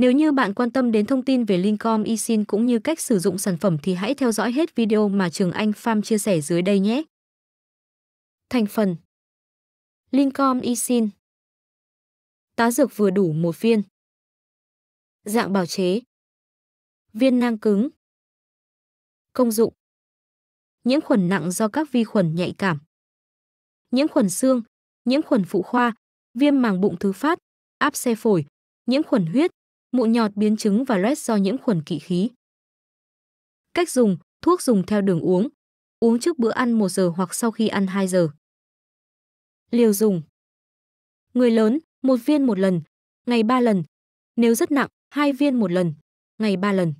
Nếu như bạn quan tâm đến thông tin về Lincom eSIM cũng như cách sử dụng sản phẩm thì hãy theo dõi hết video mà Trường Anh Farm chia sẻ dưới đây nhé. Thành phần Lincom eSIM Tá dược vừa đủ một viên Dạng bào chế Viên nang cứng Công dụng Nhiễm khuẩn nặng do các vi khuẩn nhạy cảm Nhiễm khuẩn xương, nhiễm khuẩn phụ khoa, viêm màng bụng thứ phát, áp xe phổi, nhiễm khuẩn huyết, mụn nhọt biến chứng và loét do nhiễm khuẩn kỵ khí. Cách dùng, thuốc dùng theo đường uống. Uống trước bữa ăn 1 giờ hoặc sau khi ăn 2 giờ. Liều dùng. Người lớn, một viên một lần, ngày 3 lần. Nếu rất nặng, hai viên một lần, ngày 3 lần.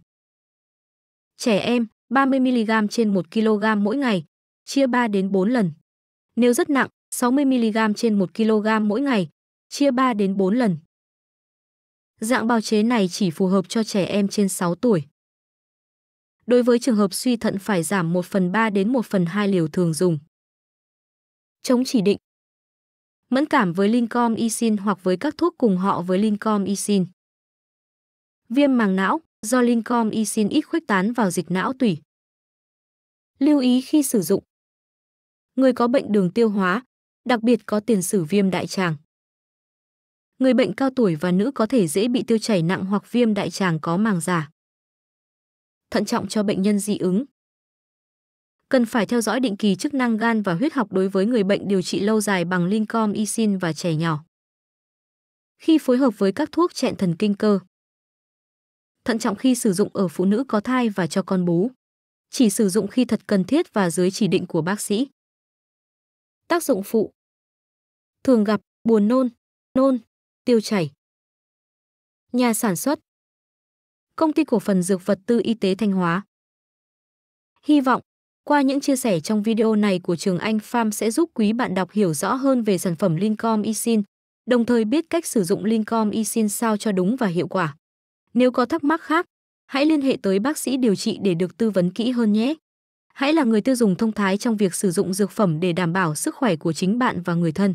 Trẻ em, 30mg trên 1 kg mỗi ngày, chia 3 đến 4 lần. Nếu rất nặng, 60mg trên 1 kg mỗi ngày, chia 3 đến 4 lần. Dạng bào chế này chỉ phù hợp cho trẻ em trên 6 tuổi. Đối với trường hợp suy thận phải giảm 1 phần 3 đến 1 phần 2 liều thường dùng. Chống chỉ định Mẫn cảm với Lincom Isin hoặc với các thuốc cùng họ với Lincom Isin. Viêm màng não do Lincom Isin ít khuếch tán vào dịch não tủy. Lưu ý khi sử dụng. Người có bệnh đường tiêu hóa, đặc biệt có tiền sử viêm đại tràng người bệnh cao tuổi và nữ có thể dễ bị tiêu chảy nặng hoặc viêm đại tràng có màng giả. Thận trọng cho bệnh nhân dị ứng. Cần phải theo dõi định kỳ chức năng gan và huyết học đối với người bệnh điều trị lâu dài bằng Lincom Isin và trẻ nhỏ. Khi phối hợp với các thuốc chẹn thần kinh cơ. Thận trọng khi sử dụng ở phụ nữ có thai và cho con bú. Chỉ sử dụng khi thật cần thiết và dưới chỉ định của bác sĩ. Tác dụng phụ. Thường gặp buồn nôn, nôn, tiêu chảy. Nhà sản xuất Công ty cổ phần Dược vật Tư Y tế Thanh Hóa Hy vọng, qua những chia sẻ trong video này của Trường Anh Farm sẽ giúp quý bạn đọc hiểu rõ hơn về sản phẩm Lincom Isin, đồng thời biết cách sử dụng Lincom Isin sao cho đúng và hiệu quả. Nếu có thắc mắc khác, hãy liên hệ tới bác sĩ điều trị để được tư vấn kỹ hơn nhé. Hãy là người tiêu dùng thông thái trong việc sử dụng dược phẩm để đảm bảo sức khỏe của chính bạn và người thân.